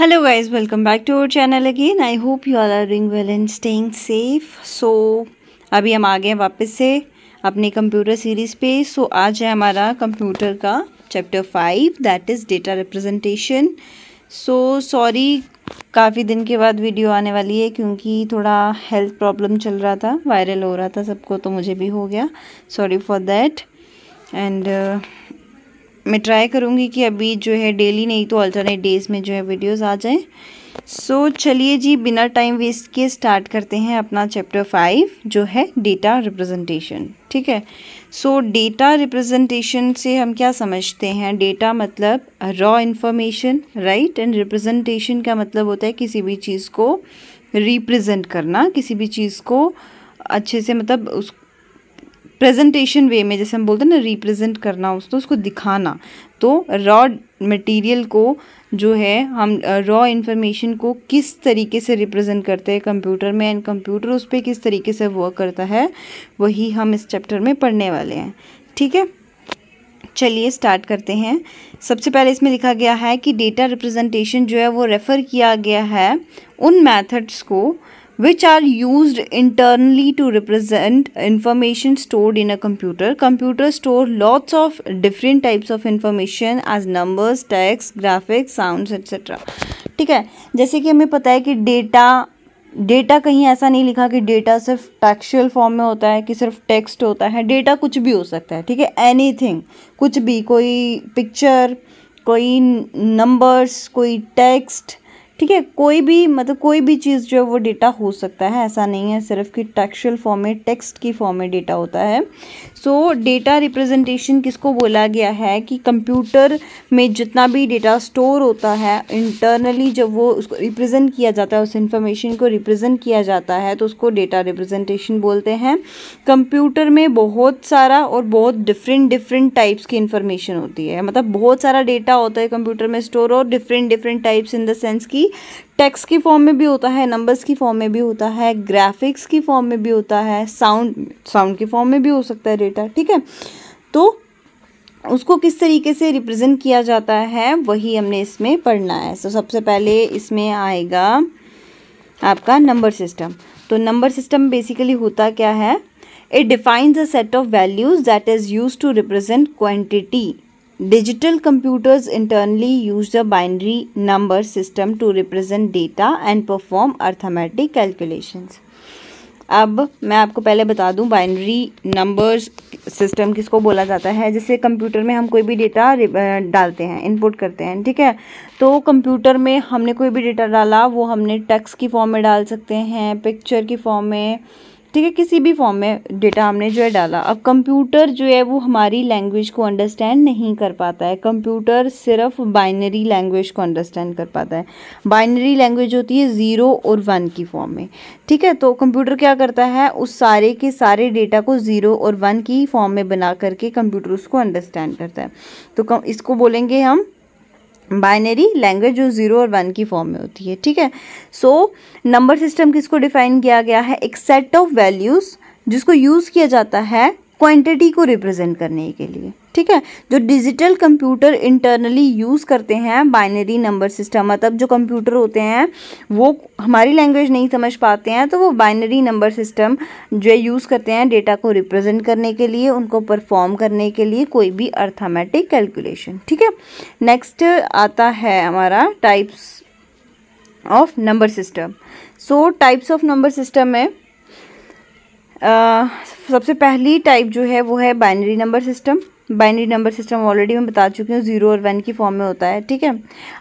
Hello guys welcome back to our channel again I hope you are are doing well and staying safe so अभी हम आ गए हैं वापस से अपने कंप्यूटर सीरीज़ पे सो so, आज है हमारा कंप्यूटर का chapter five that is data representation so sorry काफ़ी दिन के बाद वीडियो आने वाली है क्योंकि थोड़ा हेल्थ प्रॉब्लम चल रहा था वायरल हो रहा था सबको तो मुझे भी हो गया सॉरी फॉर दैट एंड मैं ट्राई करूँगी कि अभी जो है डेली नहीं तो अल्टरनेट डेज़ में जो है वीडियोस आ जाएं सो so, चलिए जी बिना टाइम वेस्ट किए स्टार्ट करते हैं अपना चैप्टर फाइव जो है डेटा रिप्रेजेंटेशन ठीक है सो डेटा रिप्रेजेंटेशन से हम क्या समझते हैं डेटा मतलब raw information right and representation का मतलब होता है किसी भी चीज़ को रिप्रेजेंट करना किसी भी चीज़ को अच्छे से मतलब उस प्रेजेंटेशन वे में जैसे हम बोलते हैं ना रिप्रेजेंट करना उसको उसको दिखाना तो रॉ मटेरियल को जो है हम रॉ इन्फॉर्मेशन को किस तरीके से रिप्रेजेंट करते हैं कंप्यूटर में एंड कंप्यूटर उस पर किस तरीके से वर्क करता है वही हम इस चैप्टर में पढ़ने वाले हैं ठीक है चलिए स्टार्ट करते हैं सबसे पहले इसमें लिखा गया है कि डेटा रिप्रेजेंटेशन जो है वो रेफ़र किया गया है उन मेथड्स को which are used internally to represent information stored in a computer. Computers store lots of different types of information as numbers, text, graphics, sounds, etc. ठीक है जैसे कि हमें पता है कि डेटा डेटा कहीं ऐसा नहीं लिखा कि डेटा सिर्फ टेक्सुअल फॉर्म में होता है कि सिर्फ टेक्स्ट होता है डेटा कुछ भी हो सकता है ठीक है एनीथिंग कुछ भी कोई पिक्चर कोई नंबर्स कोई टेक्स्ट ठीक है कोई भी मतलब कोई भी चीज़ जो है वो डेटा हो सकता है ऐसा नहीं है सिर्फ कि टेक्सचुअल फॉर्म में टेक्स्ट की फॉर्म में डेटा होता है सो डेटा रिप्रेजेंटेशन किसको बोला गया है कि कंप्यूटर में जितना भी डेटा स्टोर होता है इंटरनली जब वो उसको रिप्रेजेंट किया जाता है उस इंफॉर्मेशन को रिप्रेजेंट किया जाता है तो उसको डेटा रिप्रेजेंटेशन बोलते हैं कंप्यूटर में बहुत सारा और बहुत डिफरेंट डिफरेंट टाइप्स की इंफॉर्मेशन होती है मतलब बहुत सारा डेटा होता है कंप्यूटर में स्टोर और different different types in the sense की टेक्स्ट की फॉर्म में भी होता है नंबर्स की फॉर्म में भी होता है ग्राफिक्स की फॉर्म में भी होता है साउंड साउंड की फॉर्म में भी हो सकता है बेटा ठीक है तो उसको किस तरीके से रिप्रेजेंट किया जाता है वही हमने इसमें पढ़ना है तो so, सबसे पहले इसमें आएगा आपका नंबर सिस्टम तो नंबर सिस्टम बेसिकली होता क्या है it defines a set of values that is use to represent quantity digital computers internally use the binary number system to represent data and perform arithmetic calculations. अब मैं आपको पहले बता दूं बाइनरी नंबर्स सिस्टम किसको बोला जाता है जैसे कंप्यूटर में हम कोई भी डेटा uh, डालते हैं इनपुट करते हैं ठीक है तो कंप्यूटर में हमने कोई भी डेटा डाला वो हमने टेक्स्ट की फॉर्म में डाल सकते हैं पिक्चर की फॉर्म में ठीक है किसी भी फॉर्म में डेटा हमने जो है डाला अब कंप्यूटर जो है वो हमारी लैंग्वेज को अंडरस्टैंड नहीं कर पाता है कंप्यूटर सिर्फ बाइनरी लैंग्वेज को अंडरस्टैंड कर पाता है बाइनरी लैंग्वेज होती है ज़ीरो और वन की फॉर्म में ठीक है तो कंप्यूटर क्या करता है उस सारे के सारे डेटा को ज़ीरो और वन की फॉर्म में बना करके कंप्यूटर उसको अंडरस्टैंड करता है तो इसको बोलेंगे हम बाइनरी लैंग्वेज जो ज़ीरो और वन की फॉर्म में होती है ठीक है सो नंबर सिस्टम किसको डिफाइन किया गया है एक सेट ऑफ वैल्यूज़ जिसको यूज़ किया जाता है क्वांटिटी को रिप्रेजेंट करने के लिए ठीक है जो डिजिटल कंप्यूटर इंटरनली यूज़ करते हैं बाइनरी नंबर सिस्टम मतलब जो कंप्यूटर होते हैं वो हमारी लैंग्वेज नहीं समझ पाते हैं तो वो बाइनरी नंबर सिस्टम जो यूज़ करते हैं डेटा को रिप्रेजेंट करने के लिए उनको परफॉर्म करने के लिए कोई भी अर्थामेटिक कैलकुलेशन ठीक है नेक्स्ट आता है हमारा types of number system so types of number system में सबसे पहली टाइप जो है वो है binary number system binary number system already मैं बता चुकी हूँ ज़ीरो और वन की फॉर्म में होता है ठीक है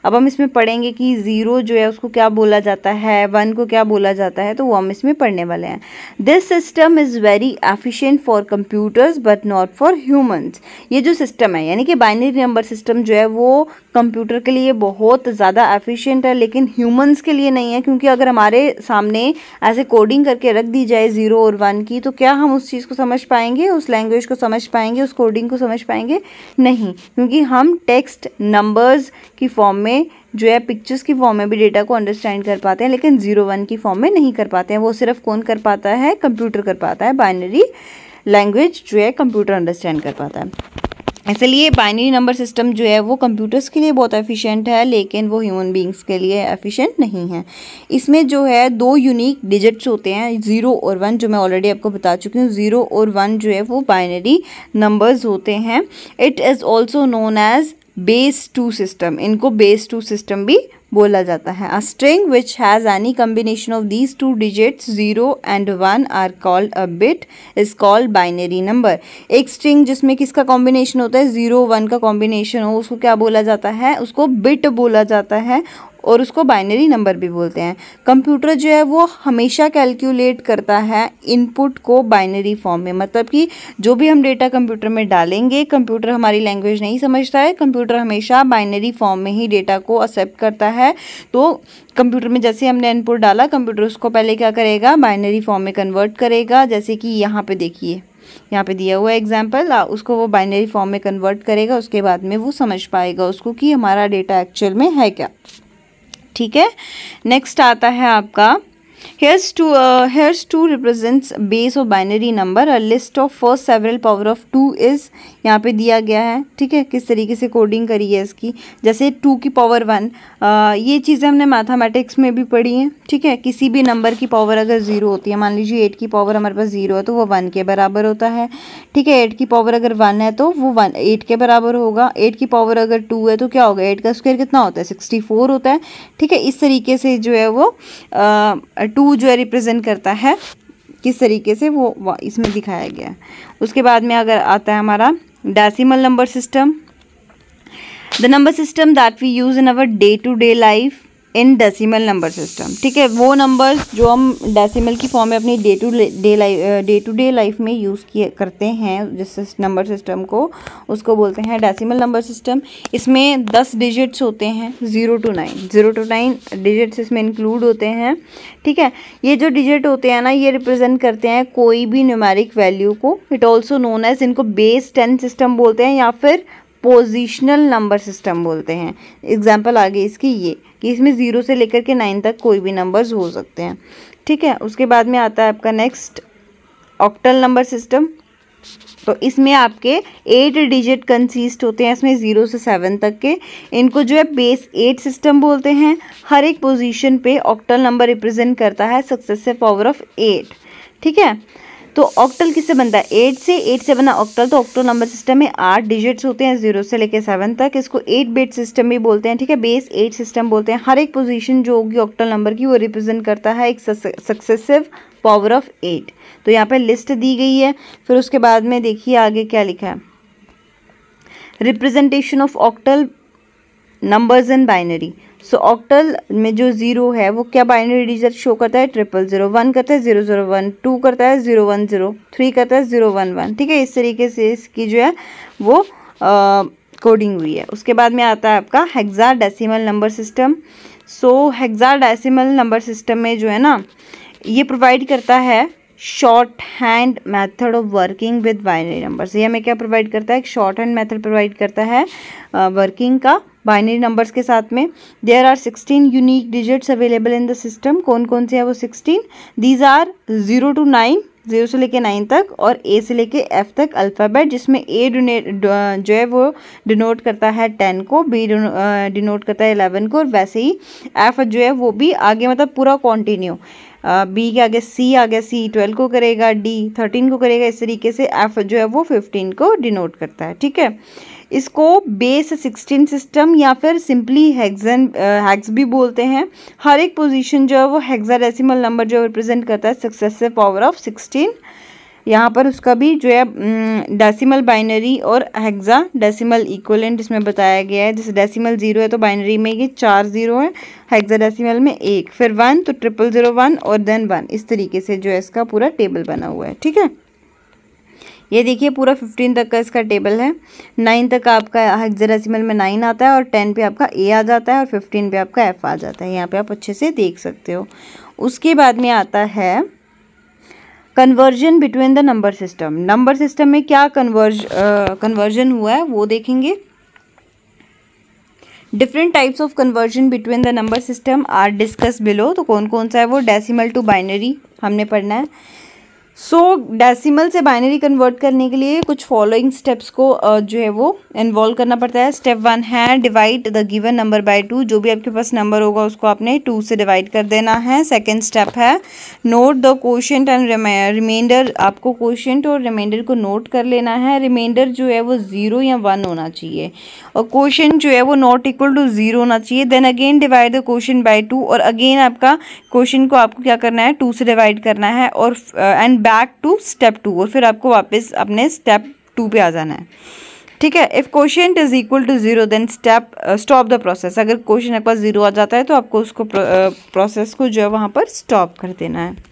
अब हम इसमें पढ़ेंगे कि ज़ीरो जो है उसको क्या बोला जाता है वन को क्या बोला जाता है तो वो हम इसमें पढ़ने वाले हैं this system is very efficient for computers but not for humans ये जो सिस्टम है यानी कि बाइनरी नंबर सिस्टम जो है वो कंप्यूटर के लिए बहुत ज़्यादा एफिशियंट है लेकिन ह्यूमन्स के लिए नहीं है क्योंकि अगर हमारे सामने ऐसे कोडिंग करके रख दी जाए ज़ीरो और वन की तो क्या हम उस चीज़ को समझ पाएंगे उस लैंग्वेज को समझ पाएंगे उस कोडिंग को समझ समझ पाएंगे नहीं क्योंकि हम टेक्स्ट नंबर्स की फॉर्म में जो है पिक्चर्स की फॉर्म में भी डेटा को अंडरस्टैंड कर पाते हैं लेकिन जीरो वन की फॉर्म में नहीं कर पाते हैं वो सिर्फ कौन कर पाता है कंप्यूटर कर पाता है बाइनरी लैंग्वेज जो है कंप्यूटर अंडरस्टैंड कर पाता है इसलिए बाइनरी नंबर सिस्टम जो है वो कंप्यूटर्स के लिए बहुत एफिशिएंट है लेकिन वो ह्यूमन बींग्स के लिए एफिशिएंट नहीं है इसमें जो है दो यूनिक डिजिट्स होते हैं ज़ीरो और वन जो मैं ऑलरेडी आपको बता चुकी हूँ ज़ीरो और वन जो है वो बाइनरी नंबर्स होते हैं it is also known as base two system इनको बेस टू सिस्टम भी बोला जाता है a string which has any combination of these two digits zero and one are called a bit is called binary number एक string जिसमें किसका combination होता है ज़ीरो वन का कॉम्बिनेशन हो उसको क्या बोला जाता है उसको बिट बोला जाता है और उसको बाइनरी नंबर भी बोलते हैं कंप्यूटर जो है वो हमेशा कैलकुलेट करता है इनपुट को बाइनरी फॉर्म में मतलब कि जो भी हम डेटा कंप्यूटर में डालेंगे कंप्यूटर हमारी लैंग्वेज नहीं समझता है कंप्यूटर हमेशा बाइनरी फॉर्म में ही डेटा को एक्सेप्ट करता है तो कंप्यूटर में जैसे हमने इनपुट डाला कंप्यूटर उसको पहले क्या करेगा बाइनरी फॉर्म में कन्वर्ट करेगा जैसे कि यहाँ पे देखिए यहाँ पे दिया हुआ एग्जाम्पल उसको वो बाइनरी फॉर्म में कन्वर्ट करेगा उसके बाद में वो समझ पाएगा उसको कि हमारा डेटा एक्चुअल में है क्या ठीक है नेक्स्ट आता है आपका here's two here's two represents base of binary number a list of first several power of two is यहाँ पे दिया गया है ठीक है किस तरीके से कोडिंग करी है इसकी जैसे टू की पावर वन ये चीज़ें हमने मैथामेटिक्स में भी पढ़ी हैं ठीक है किसी भी नंबर की पावर अगर ज़ीरो होती है मान लीजिए एट की पावर हमारे पास ज़ीरो है तो वो वन के बराबर होता है ठीक है एट की पावर अगर वन है तो वो वन एट के बराबर होगा एट की पावर अगर टू है तो क्या होगा एट का स्क्वायर कितना होता है सिक्सटी फोर होता है ठीक है इस तरीके से जो है वो टू जो है रिप्रेजेंट करता है किस तरीके से वो इसमें दिखाया गया है उसके बाद में अगर आता है हमारा decimal number system the number system that we use in our day-to-day -day life in decimal number system ठीक है वो नंबर्स जो हम डेसिमल की फॉर्म में अपनी day to day life day to day life में यूज़ किए करते हैं जिस नंबर सिस्टम को उसको बोलते हैं डेसिमल नंबर सिस्टम इसमें दस डिजिट्स होते हैं zero to nine zero to nine digits इसमें इंक्लूड होते हैं ठीक है ये जो डिजिट होते हैं ना ये रिप्रजेंट करते हैं कोई भी न्यूमेरिक वैल्यू को इट ऑल्सो नोन एज इनको बेस टेन सिस्टम बोलते हैं या फिर पोजिशनल नंबर सिस्टम बोलते हैं एग्जाम्पल आगे इसकी ये कि इसमें ज़ीरो से लेकर के नाइन तक कोई भी नंबर्स हो सकते हैं ठीक है उसके बाद में आता है आपका नेक्स्ट ऑक्टल नंबर सिस्टम तो इसमें आपके एट डिजिट कंसिस्ट होते हैं इसमें ज़ीरो से सेवन तक के इनको जो है बेस एट सिस्टम बोलते हैं हर एक पोजीशन पे ऑक्टल नंबर रिप्रेजेंट करता है सक्सेसिव पावर ऑफ एट ठीक है तो ऑक्टल किससे बनता है एट से एट से बना ऑक्टल तो ऑक्टल नंबर सिस्टम में आठ डिजिट्स होते हैं जीरो से लेकर सेवन तक इसको एट बेट सिस्टम भी बोलते हैं ठीक है बेस एट सिस्टम बोलते हैं हर एक पोजीशन जो होगी ऑक्टल नंबर की वो रिप्रेजेंट करता है एक सक्सेसिव पावर ऑफ एट तो यहाँ पर लिस्ट दी गई है फिर उसके बाद में देखिए आगे क्या लिखा है representation of octal numbers in binary so so, octal में जो ज़ीरो है वो क्या बाइनरी डिजिट शो करता है ट्रिपल ज़ीरो वन करता है ज़ीरो ज़ीरो वन टू करता है ज़ीरो वन ज़ीरो थ्री करता है ज़ीरो वन वन ठीक है इस तरीके से इसकी जो है वो कोडिंग हुई है उसके बाद में आता है आपका hexadecimal number system so hexadecimal number system में जो है ना ये प्रोवाइड करता है shorthand method of working with binary number ये हमें क्या प्रोवाइड करता है एक शॉर्ट हैंड मैथड प्रोवाइड करता है वर्किंग uh, का बाइनरी नंबर्स के साथ में there are sixteen unique digits available in the system कौन कौन से है वो sixteen these are zero to nine zero से लेके नाइन तक और ए से लेके एफ तक अल्फ़ाबेट जिसमें ए जो है वो डिनोट करता है टेन को बी डिनोट करता है एलेवन को और वैसे ही एफ जो है वो भी आगे मतलब पूरा कॉन्टिन्यू बी के आगे सी आ गया सी ट्वेल्व को करेगा डी थर्टीन को करेगा इस तरीके से एफ जो है वो फिफ्टीन को डिनोट करता है ठीक है इसको बेस सिक्सटीन सिस्टम या फिर सिंपली हैगजन हैग्स भी बोलते हैं हर एक पोजीशन जो है वो हेक्साडेसिमल नंबर जो रिप्रेजेंट करता है सक्सेसिव पावर ऑफ सिक्सटीन यहाँ पर उसका भी जो है डेसिमल mm, बाइनरी और हेक्सा डेसिमल इक्वलेंट इसमें बताया गया है जैसे डेसिमल ज़ीरो है तो बाइनरी में ये चार ज़ीरो है हेक्सा डेसिमल में एक फिर वन तो ट्रिपल ज़ीरो वन और देन वन इस तरीके से जो है इसका पूरा टेबल बना हुआ है ठीक है ये देखिए पूरा फिफ्टीन तक का इसका टेबल है नाइन तक आपका हेक्साडेसिमल में नाइन आता है और टेन पे आपका ए आ जाता है और फिफ्टीन पे आपका एफ आ जाता है यहाँ पे आप अच्छे से देख सकते हो उसके बाद में आता है conversion between the number system number system में क्या कन्वर्ज कन्वर्जन हुआ है वो देखेंगे different types of conversion between the number system are discuss below तो कौन कौन सा है वो डेसिमल टू बाइनरी हमने पढ़ना है सो so, डेसिमल से बाइनरी कन्वर्ट करने के लिए कुछ फॉलोइंग स्टेप्स को जो है वो इन्वॉल्व करना पड़ता है स्टेप वन है divide the given number by two जो भी आपके पास नंबर होगा उसको आपने टू से डिवाइड कर देना है सेकंड स्टेप है note the question and reminder आपको क्वेश्चन और रिमाइंडर को नोट कर लेना है रिमाइंडर जो है वो ज़ीरो या वन होना चाहिए और क्वेश्चन जो है वो नॉट इक्वल टू ज़ीरो होना चाहिए then again divide the question by two और अगेन आपका क्वेश्चन को आपको क्या करना है टू से डिवाइड करना है और and back to step two और फिर आपको वापस अपने स्टेप टू पे आ जाना है ठीक है if question is equal to zero then step stop the process अगर क्वेश्चन आपके पास जीरो आ जाता है तो आपको उसको प्रोसेस uh, को जो है वहाँ पर स्टॉप कर देना है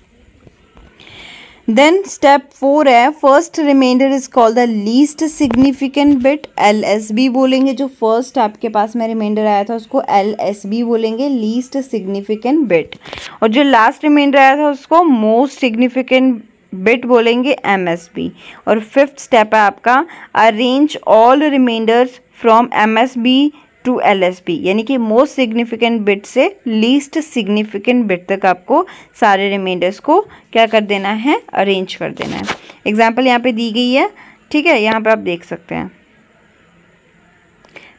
देन स्टेप फोर है first remainder is called the least significant bit L S B बोलेंगे जो फर्स्ट आपके पास में रिमाइंडर आया था उसको एल एस बी बोलेंगे लीस्ट सिग्निफिकेंट बिट और जो लास्ट रिमाइंडर आया था उसको मोस्ट सिग्निफिकेंट बिट बोलेंगे एम एस बी और फिफ्थ स्टेप है आपका arrange all remainders from M S B to L S B यानी कि मोस्ट सिग्निफिकेंट बिट से लीस्ट सिग्निफिकेंट बिट तक आपको सारे रिमाइंडर्स को क्या कर देना है अरेंज कर देना है एग्जाम्पल यहाँ पे दी गई है ठीक है यहाँ पे आप देख सकते हैं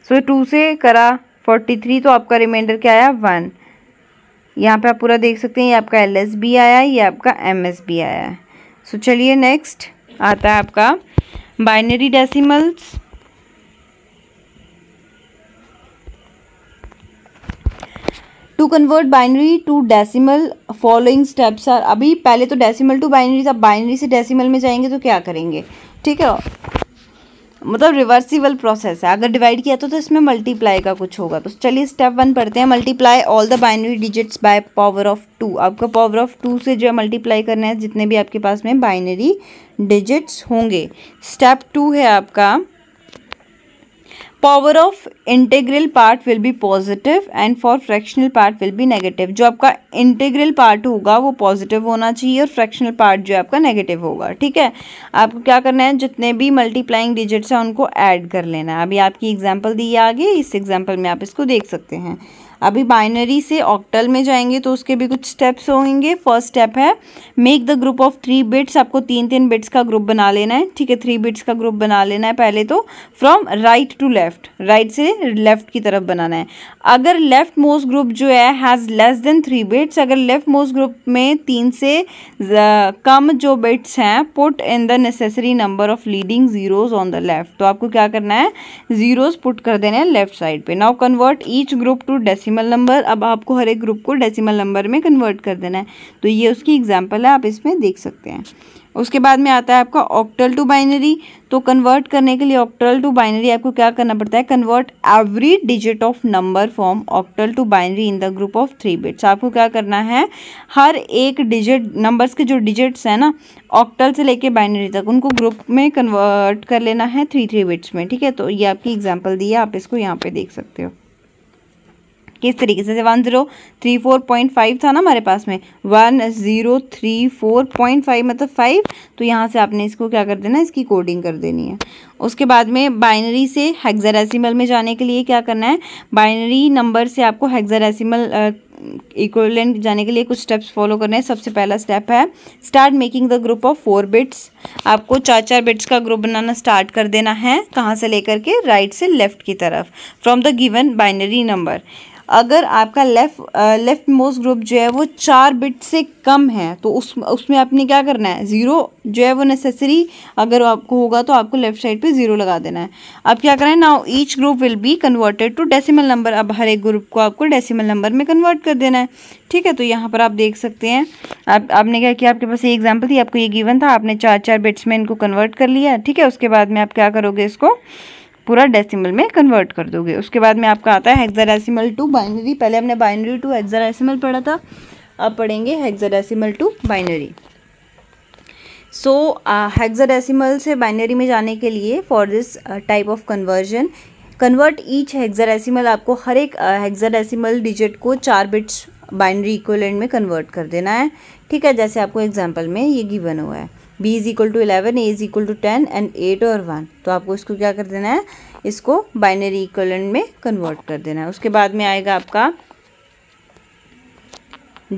सो so, टू से करा फोर्टी थ्री तो आपका रिमाइंडर क्या आया वन यहाँ पे आप पूरा देख सकते हैं ये आपका एल एस बी आया है ये आपका एम एस बी आया है सो so, चलिए नेक्स्ट आता है आपका binary decimals to convert binary to decimal following steps are अभी पहले तो डेसिमल टू बाइनरी अब बाइनरी से डेसिमल में जाएंगे तो क्या करेंगे ठीक है मतलब रिवर्सिबल प्रोसेस है अगर डिवाइड किया तो, तो इसमें मल्टीप्लाई का कुछ होगा तो चलिए स्टेप वन पढ़ते हैं multiply all the binary digits by power of two आपको पावर ऑफ टू से जो है मल्टीप्लाई करना है जितने भी आपके पास में बाइनरी डिजिट्स होंगे स्टेप टू है आपका power of integral part will be positive and for fractional part will be negative जो आपका इंटेग्रल पार्ट होगा वो पॉजिटिव होना चाहिए और फ्रैक्शनल पार्ट जो है आपका नेगेटिव होगा ठीक है आपको क्या करना है जितने भी मल्टीप्लाइंग डिजिट्स हैं उनको ऐड कर लेना है अभी आपकी एग्जाम्पल दी आगे इस एग्जाम्पल में आप इसको देख सकते हैं अभी बाइनरी से ऑक्टल में जाएंगे तो उसके भी कुछ स्टेप्स होंगे फर्स्ट स्टेप है make the group of three bits आपको तीन तीन बिट्स का ग्रुप बना लेना है ठीक है थ्री बिट्स का ग्रुप बना लेना है पहले तो from right to left right से लेफ्ट की तरफ बनाना है अगर लेफ्ट मोस्ट ग्रुप जो है has less than three bits अगर लेफ्ट मोस्ट ग्रुप में तीन से कम जो बिट्स हैं put in the necessary number of leading zeros on the left तो आपको क्या करना है जीरोज़ पुट कर देना है लेफ्ट साइड पे now convert each group to deci decimal number अब आपको हर एक ग्रुप को डेसिमल नंबर में कन्वर्ट कर देना है तो ये उसकी एग्जाम्पल है आप इसमें देख सकते हैं उसके बाद में आता है आपका ऑक्टल टू बाइनरी तो कन्वर्ट करने के लिए ऑक्टल टू बाइनरी आपको क्या करना पड़ता है convert every digit of number form octal to binary in the group of three bits आपको क्या करना है हर एक डिजिट नंबर्स के जो डिजिट्स हैं ना ऑक्टल से लेके बाइनरी तक उनको ग्रुप में कन्वर्ट कर लेना है थ्री थ्री बिट्स में ठीक है तो ये आपकी एग्जाम्पल दी है आप इसको यहाँ पर देख सकते हो किस तरीके से one zero three four point five था ना हमारे पास में one zero three four point five मतलब फाइव तो यहाँ से आपने इसको क्या कर देना इसकी कोडिंग कर देनी है उसके बाद में बाइनरी से हेक्साडेसिमल में जाने के लिए क्या करना है बाइनरी नंबर से आपको हेक्साडेसिमल इक्वलेंट जाने के लिए कुछ स्टेप्स फॉलो करने हैं सबसे पहला स्टेप है start making the group of four bits आपको चार चार बिट्स का ग्रुप बनाना स्टार्ट कर देना है कहाँ से लेकर के राइट right से लेफ्ट की तरफ from the given binary number अगर आपका लेफ़्ट लेफ़्ट मोस्ट ग्रुप जो है वो चार बिट से कम है तो उस उसमें आपने क्या करना है ज़ीरो जो है वो नेसेसरी अगर आपको होगा तो आपको लेफ्ट साइड पे ज़ीरो लगा देना है अब क्या करें now each group will be converted to decimal number अब हर एक ग्रुप को आपको डेसिमल नंबर में कन्वर्ट कर देना है ठीक है तो यहाँ पर आप देख सकते हैं आप आपने क्या किया आपके पास ये एग्जाम्पल थी आपको ये गिवन था आपने चार चार बिट्स में इनको कन्वर्ट कर लिया ठीक है उसके बाद में आप क्या करोगे इसको पूरा डेसिमल में कन्वर्ट कर दोगे उसके बाद में आपका आता है हेक्साडेसिमल टू बाइनरी पहले हमने बाइनरी टू हेक्साडेसिमल पढ़ा था अब पढ़ेंगे hexadecimal to binary so hexadecimal से बाइनरी में जाने के लिए for this type of conversion convert each hexadecimal आपको हर एक हेक्साडेसिमल डिजिट को चार बिट्स बाइनरी इक्वलेंट में कन्वर्ट कर देना है ठीक है जैसे आपको एग्जाम्पल में ये गिवन हुआ है B is equal to eleven A is equal to ten and eight और वन तो आपको इसको क्या कर देना है इसको बाइनरी इक्वलेंट में कन्वर्ट कर देना है उसके बाद में आएगा आपका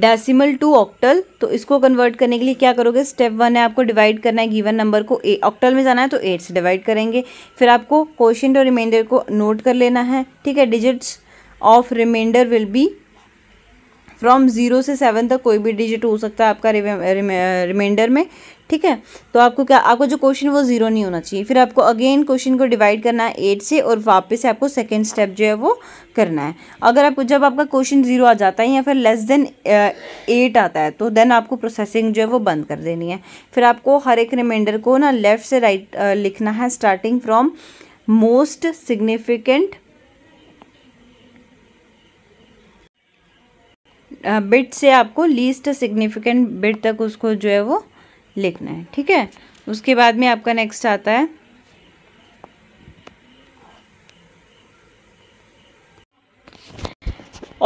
डेसिमल टू ऑक्टल तो इसको कन्वर्ट करने के लिए क्या करोगे स्टेप वन है आपको डिवाइड करना है गिवन नंबर को ए ऑक्टल में जाना है तो एट से डिवाइड करेंगे फिर आपको क्वेश्चन और रिमाइंडर को नोट कर लेना है ठीक है digits of remainder will be from zero से सेवन तक कोई भी डिजिट हो सकता है आपका रिमाइंडर में ठीक है तो आपको क्या आपको जो क्वेश्चन वो ज़ीरो नहीं होना चाहिए फिर आपको अगेन क्वेश्चन को डिवाइड करना है एट से और वापस से आपको सेकेंड स्टेप जो है वो करना है अगर आप जब आपका क्वेश्चन ज़ीरो आ जाता है या फिर लेस देन एट आता है तो देन आपको प्रोसेसिंग जो है वो बंद कर देनी है फिर आपको हर एक रिमाइंडर को ना लेफ़्ट से राइट right, लिखना है starting from most significant bit से आपको लीस्ट सिग्निफिकेंट बिट तक उसको जो है वो लिखना है ठीक है उसके बाद में आपका नेक्स्ट आता है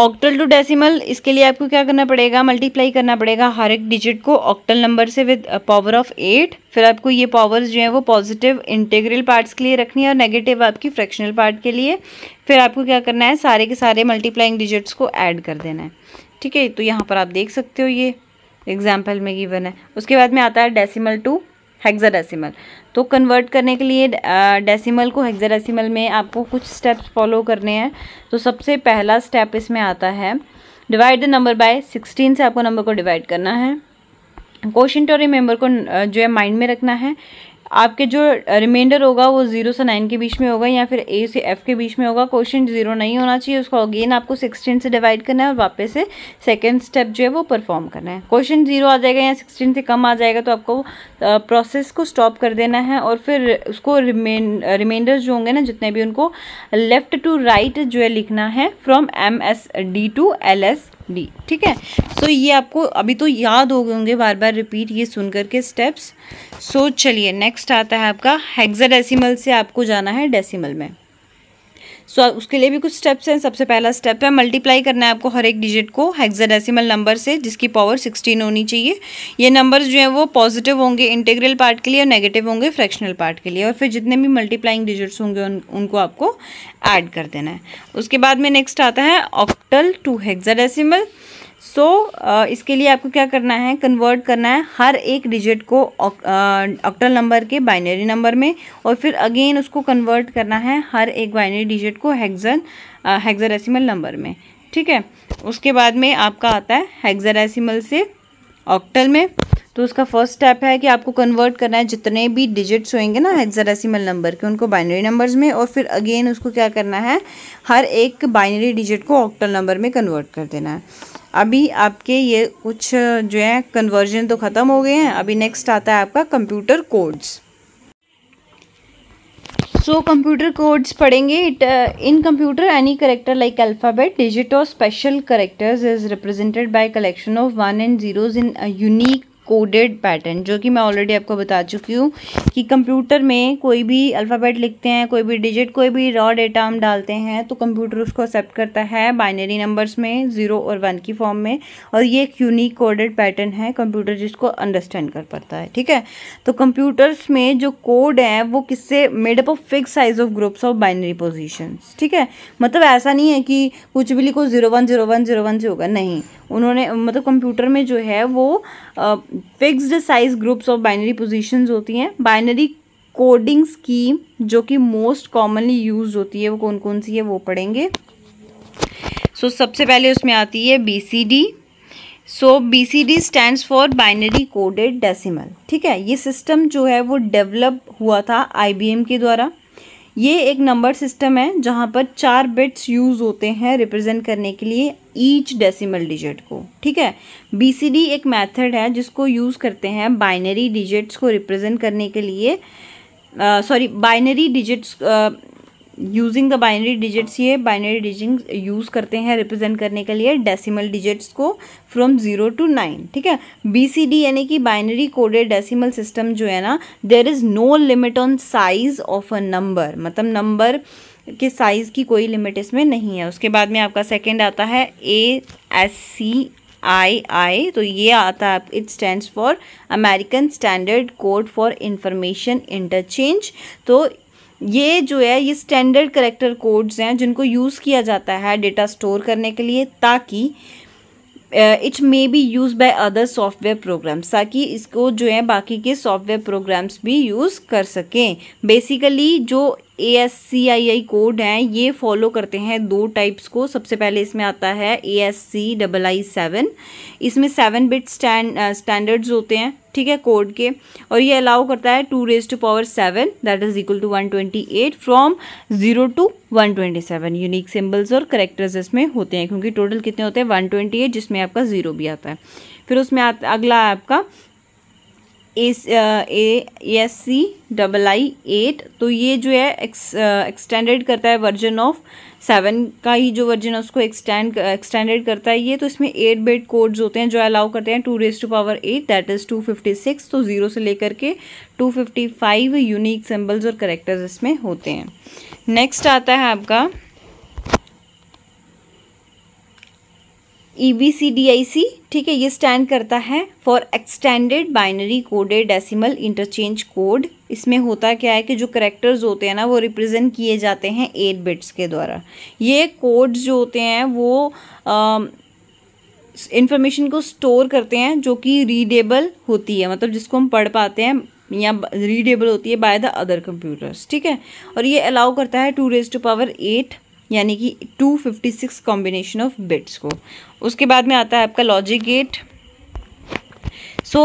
ऑक्टल टू डेसिमल इसके लिए आपको क्या करना पड़ेगा मल्टीप्लाई करना पड़ेगा हर एक डिजिट को ऑक्टल नंबर से विद पावर ऑफ एट फिर आपको ये पावर्स जो है वो पॉजिटिव इंटेग्रल पार्ट्स के लिए रखनी है और नेगेटिव आपकी फ्रैक्शनल पार्ट के लिए फिर आपको क्या करना है सारे के सारे मल्टीप्लाइंग डिजिट्स को ऐड कर देना है ठीक है तो यहाँ पर आप देख सकते हो ये एग्जाम्पल में गिवन है उसके बाद में आता है डेसिमल टू हेक्साडेसिमल तो कन्वर्ट करने के लिए डेसिमल को हेक्साडेसिमल में आपको कुछ स्टेप्स फॉलो करने हैं तो सबसे पहला स्टेप इसमें आता है divide the number by sixteen से आपको नंबर को डिवाइड करना है क्वेश्चन टोरी रिमेंबर को जो है माइंड में रखना है आपके जो रिमाइंडर होगा वो जीरो से नाइन के बीच में होगा या फिर ए से एफ के बीच में होगा क्वेश्चन जीरो नहीं होना चाहिए उसको अगेन आपको सिक्सटीन से डिवाइड करना है और वापस से सेकेंड स्टेप जो है वो परफॉर्म करना है क्वेश्चन जीरो आ जाएगा या सिक्सटीन से कम आ जाएगा तो आपको प्रोसेस को स्टॉप कर देना है और फिर उसको रिमाइंडर जो होंगे ना जितने भी उनको लेफ्ट टू राइट जो है लिखना है from M S D to L S D ठीक है सो so, ये आपको अभी तो याद हो गए होंगे बार बार रिपीट ये सुन करके स्टेप्स सो so, चलिए नेक्स्ट आता है आपका डेसीमल से आपको जाना है डेसीमल में सो so, उसके लिए भी कुछ स्टेप्स हैं सबसे पहला स्टेप है मल्टीप्लाई करना है आपको हर एक डिजिट को हेक्साडेसिमल नंबर से जिसकी पावर सिक्सटीन होनी चाहिए ये नंबर्स जो हैं वो पॉजिटिव होंगे इंटीग्रल पार्ट के लिए और नेगेटिव होंगे फ्रैक्शनल पार्ट के लिए और फिर जितने भी मल्टीप्लाइंग डिजिट्स होंगे उन, उनको आपको ऐड कर देना है उसके बाद में नेक्स्ट आता है octal to hexadecimal so so, uh, इसके लिए आपको क्या करना है कन्वर्ट करना है हर एक डिजिट को ऑक्टल नंबर uh, के बाइनरी नंबर में और फिर अगेन उसको कन्वर्ट करना है हर एक बाइनरी डिजिट को हेक्सन हेक्सरेसिमल नंबर में ठीक है उसके बाद में आपका आता है हेक्सरेसिमल से ऑक्टल में तो उसका फर्स्ट स्टेप है कि आपको कन्वर्ट करना है जितने भी डिजिट्स होंगे ना हेक्साडेसिमल नंबर के उनको बाइनरी नंबर्स में और फिर अगेन उसको क्या करना है हर एक बाइनरी डिजिट को ऑक्टल नंबर में कन्वर्ट कर देना है अभी आपके ये कुछ जो है कन्वर्जन तो ख़त्म हो गए हैं अभी नेक्स्ट आता है आपका computer codes so computer codes पढ़ेंगे it in computer any character like alphabet digit और special characters is represented by collection of one and zeros in unique coded pattern जो कि मैं ऑलरेडी आपको बता चुकी हूँ कि कंप्यूटर में कोई भी अल्फ़ाबेट लिखते हैं कोई भी डिजिट कोई भी रॉ डेटा हम डालते हैं तो कंप्यूटर उसको एक्सेप्ट करता है बाइनरी नंबर्स में ज़ीरो और वन की फॉर्म में और ये एक यूनिक कोडेड पैटर्न है कंप्यूटर जिसको अंडरस्टैंड कर पाता है ठीक है तो कंप्यूटर्स में जो कोड है वो किससे made up of fix size of groups of binary position ठीक है मतलब ऐसा नहीं है कि कुछ भी लिखो zero one zero one zero one से होगा नहीं उन्होंने मतलब कंप्यूटर में जो है वो fixed size groups of binary positions होती हैं बाइनरी कोडिंग स्कीम जो कि मोस्ट कॉमनली यूज होती है वो कौन कौन सी है वो पढ़ेंगे सो so, सबसे पहले उसमें आती है B C D so B C D stand for binary coded decimal ठीक है ये सिस्टम जो है वो डेवलप हुआ था आई बी एम के द्वारा ये एक नंबर सिस्टम है जहाँ पर चार बिट्स यूज़ होते हैं रिप्रेजेंट करने के लिए ईच डेसिमल डिजिट को ठीक है बीसीडी एक मेथड है जिसको यूज़ करते हैं बाइनरी डिजिट्स को रिप्रेजेंट करने के लिए sorry binary digits using the binary digits ये बाइनरी डिजिट यूज़ करते हैं रिप्रेजेंट करने के लिए डेसिमल डिजिट्स को फ्रॉम ज़ीरो टू नाइन ठीक है बीसीडी यानी कि बाइनरी कोडेड डेसिमल सिस्टम जो है ना there is no limit on size of a number मतलब नंबर के साइज़ की कोई लिमिट इसमें नहीं है उसके बाद में आपका सेकेंड आता है ए एस सी आई आई तो ये आता है it stand for American standard code for information interchange तो ये जो है ये स्टैंडर्ड करेक्टर कोड्स हैं जिनको यूज़ किया जाता है डेटा स्टोर करने के लिए ताकि its may be use by other software programs ताकि इसको जो है बाकी के सॉफ्टवेयर प्रोग्राम्स भी यूज़ कर सकें बेसिकली जो ए एस सी आई आई कोड हैं ये फॉलो करते हैं दो टाइप्स को सबसे पहले इसमें आता है A S C double I seven इसमें सेवन बिट स्टैंड स्टैंडर्ड्स होते हैं ठीक है कोड के और ये अलाउ करता है two raise to power seven that is equal to one twenty eight from zero to one twenty seven unique symbols और करेक्टर्स इसमें होते हैं क्योंकि टोटल कितने होते हैं वन ट्वेंटी एट जिसमें आपका ज़ीरो भी आता है फिर उसमें आता अगला आपका S A S C double I eight तो ये जो है एक्सटेंडेड करता है वर्जन ऑफ सेवन का ही जो वर्जन है उसको एक्सटेंड एक्सटेंडेड करता है ये तो इसमें एट बेड कोड्स होते हैं जो अलाउ करते हैं two raise to power eight that is two fifty six तो ज़ीरो से लेकर के two fifty five unique symbols और करेक्टर्स इसमें होते हैं नेक्स्ट आता है आपका E B C D I सी ठीक है ये स्टैंड करता है for extended binary coded decimal interchange code इसमें होता क्या है कि जो करेक्टर्स होते हैं ना वो रिप्रेजेंट किए जाते हैं एट बिट्स के द्वारा ये कोड्स जो होते हैं वो इंफॉर्मेशन को स्टोर करते हैं जो कि रीडेबल होती है मतलब जिसको हम पढ़ पाते हैं या रीडेबल होती है बाय द अदर कंप्यूटर्स ठीक है और ये अलाउ करता है two raise to power eight यानी कि 256 कॉम्बिनेशन ऑफ बिट्स को उसके बाद में आता है आपका logic gate so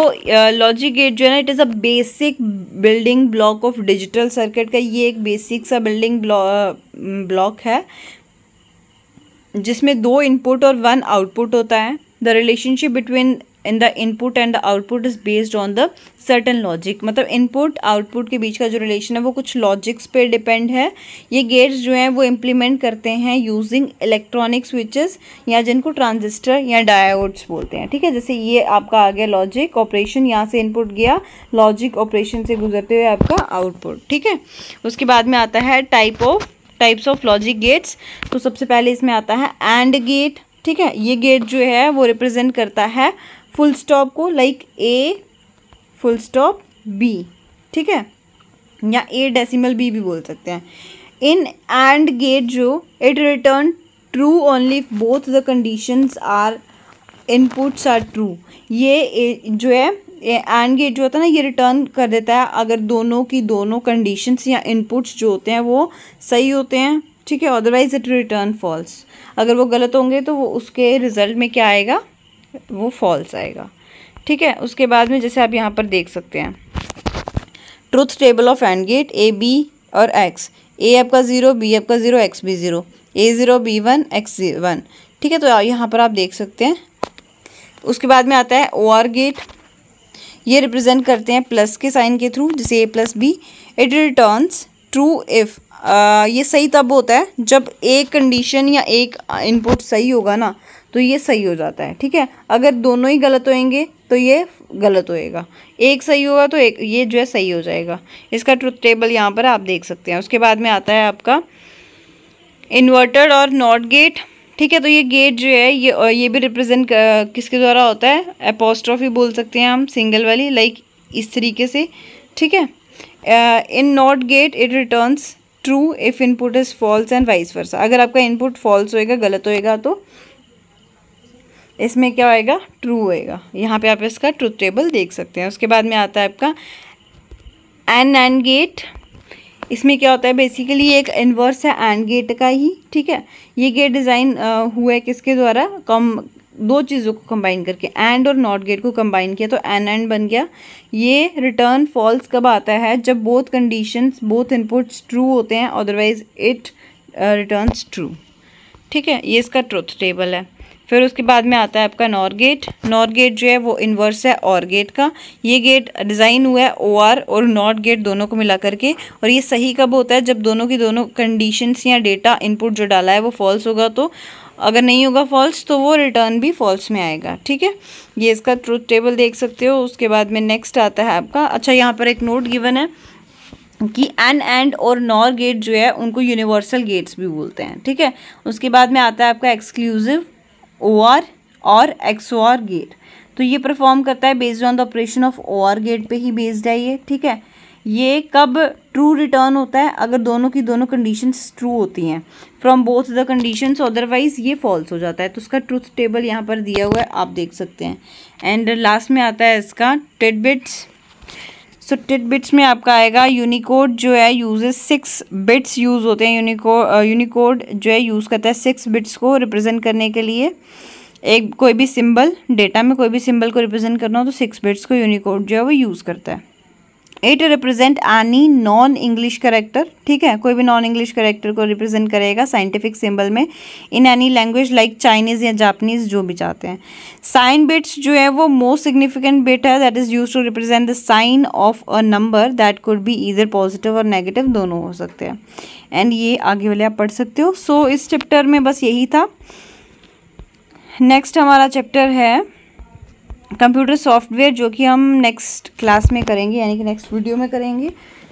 logic gate जो है ना it is a basic building block of digital circuit का ये एक बेसिक सा बिल्डिंग ब्लॉक uh, है जिसमें दो इनपुट और वन आउटपुट होता है the relationship between in the input and the output is based on the certain logic मतलब इनपुट आउटपुट के बीच का जो रिलेशन है वो कुछ लॉजिक्स पे डिपेंड है ये गेट्स जो हैं वो इम्प्लीमेंट करते हैं यूजिंग इलेक्ट्रॉनिक स्विचेस या जिनको ट्रांजिस्टर या डायोड्स बोलते हैं ठीक है जैसे ये आपका आ गया लॉजिक ऑपरेशन यहाँ से इनपुट गया लॉजिक ऑपरेशन से गुजरते हुए आपका आउटपुट ठीक है उसके बाद में आता है type of types of logic gates तो सबसे पहले इसमें आता है एंड गेट ठीक है ये गेट जो है वो रिप्रेजेंट करता है फुल स्टॉप को like A full stop B ठीक है या ए डेसिमल बी भी बोल सकते हैं इन एंड गेट जो it return true only both the conditions are inputs are true ये जो है एंड गेट जो होता है ना ये रिटर्न कर देता है अगर दोनों की दोनों कंडीशंस या इनपुट्स जो होते हैं वो सही होते हैं ठीक है अदरवाइज इट रिटर्न फॉल्स अगर वो गलत होंगे तो वो उसके रिजल्ट में क्या आएगा तो वो फॉल्स आएगा ठीक है उसके बाद में जैसे आप यहाँ पर देख सकते हैं truth table of and gate A B और एक्स ए आपका ज़ीरो बी आपका zero X B zero A zero B one X one ठीक है तो यहाँ पर आप देख सकते हैं उसके बाद में आता है ओ आर गेट ये रिप्रेजेंट करते हैं प्लस के साइन के थ्रू जैसे A plus B it returns true if ये सही तब होता है जब एक कंडीशन या एक इनपुट सही होगा ना तो ये सही हो जाता है ठीक है अगर दोनों ही गलत होएंगे तो ये गलत होएगा एक सही होगा तो एक ये जो है सही हो जाएगा इसका ट्रुथ टेबल यहाँ पर आप देख सकते हैं उसके बाद में आता है आपका इन्वर्टर और नॉट गेट ठीक है तो ये गेट जो है ये ये भी रिप्रेजेंट किसके द्वारा होता है एपोस्ट्रॉफी बोल सकते हैं हम सिंगल वाली लाइक इस तरीके से ठीक है in not gate it returns true if input is false and vice versa अगर आपका इनपुट फॉल्स होएगा गलत होएगा तो इसमें क्या होएगा ट्रू होएगा यहाँ पे आप इसका ट्रूथ टेबल देख सकते हैं उसके बाद में आता है आपका एंड एंड गेट इसमें क्या होता है बेसिकली ये एक इन्वर्स है एंड गेट का ही ठीक है ये गेट डिज़ाइन हुआ है किसके द्वारा कम दो चीज़ों को कंबाइन करके एंड और नॉट गेट को कंबाइन किया तो एंड एंड बन गया ये रिटर्न फॉल्स कब आता है जब both conditions both inputs true होते हैं अदरवाइज इट रिटर्न्स ट्रू ठीक है ये इसका ट्रुथ टेबल है फिर उसके बाद में आता है आपका नॉर गेट नॉर गेट जो है वो इन्वर्स है और गेट का ये गेट डिज़ाइन हुआ है ओ आर और नॉट गेट दोनों को मिला करके और ये सही कब होता है जब दोनों की दोनों कंडीशंस या डेटा इनपुट जो डाला है वो फॉल्स होगा तो अगर नहीं होगा फॉल्स तो वो रिटर्न भी फॉल्स में आएगा ठीक है ये इसका ट्रूथ टेबल देख सकते हो उसके बाद में नेक्स्ट आता है आपका अच्छा यहाँ पर एक नोट गिवन है कि एन एंड और नॉर गेट जो है उनको यूनिवर्सल गेट्स भी बोलते हैं ठीक है उसके बाद में आता है आपका एक्सक्लूसिव ओ आर और एक्स ओ आर गेट तो ये परफॉर्म करता है based on the operation of O R gate पे ही बेस्ड है ये ठीक है ये कब ट्रू रिटर्न होता है अगर दोनों की दोनों कंडीशंस ट्रू होती हैं from both the conditions otherwise ये फॉल्स हो जाता है तो उसका ट्रूथ टेबल यहाँ पर दिया हुआ है आप देख सकते हैं एंड लास्ट में आता है इसका टेडबिट्स सो टिट बिट्स में आपका आएगा यूनिकोड जो है यूजेस सिक्स बिट्स यूज़ होते हैं यूनिको यूनिकोड जो है यूज़ करता है सिक्स बिट्स को रिप्रेजेंट करने के लिए एक कोई भी सिंबल डेटा में कोई भी सिंबल को रिप्रेजेंट करना हो तो सिक्स बिट्स को यूनिकोड जो है वो यूज़ करता है it represent any non English character ठीक है कोई भी नॉन इंग्लिश करेक्टर को रिप्रेजेंट करेगा साइंटिफिक सिंबल में in any language like Chinese या जापनीज़ जो भी चाहते हैं साइन बिट्स जो है वो मोस्ट सिग्निफिकेंट बिट है that is use to represent the sign of a number that could be इधर पॉजिटिव और नेगेटिव दोनों हो सकते हैं एंड ये आगे वाले आप पढ़ सकते हो सो so, इस चैप्टर में बस यही था नेक्स्ट हमारा चैप्टर है कंप्यूटर सॉफ्टवेयर जो कि हम नेक्स्ट क्लास में करेंगे यानी कि नेक्स्ट वीडियो में करेंगे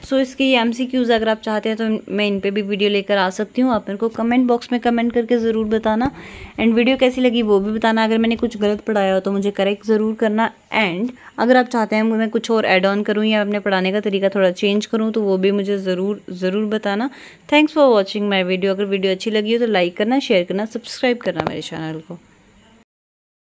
सो so, इसके ये एम अगर आप चाहते हैं तो मैं इन पर भी वीडियो लेकर आ सकती हूँ आप मेरे को कमेंट बॉक्स में कमेंट करके ज़रूर बताना एंड वीडियो कैसी लगी वो भी बताना अगर मैंने कुछ गलत पढ़ाया हो तो मुझे करेक्ट ज़रूर करना एंड अगर आप चाहते हैं मैं कुछ और एड ऑन करूँ या अपने पढ़ाने का तरीका थोड़ा चेंज करूँ तो वो भी मुझे ज़रूर ज़रूर बताना thanks for watching my video अगर वीडियो अच्छी लगी हो तो लाइक करना शेयर करना सब्सक्राइब करना मेरे चैनल को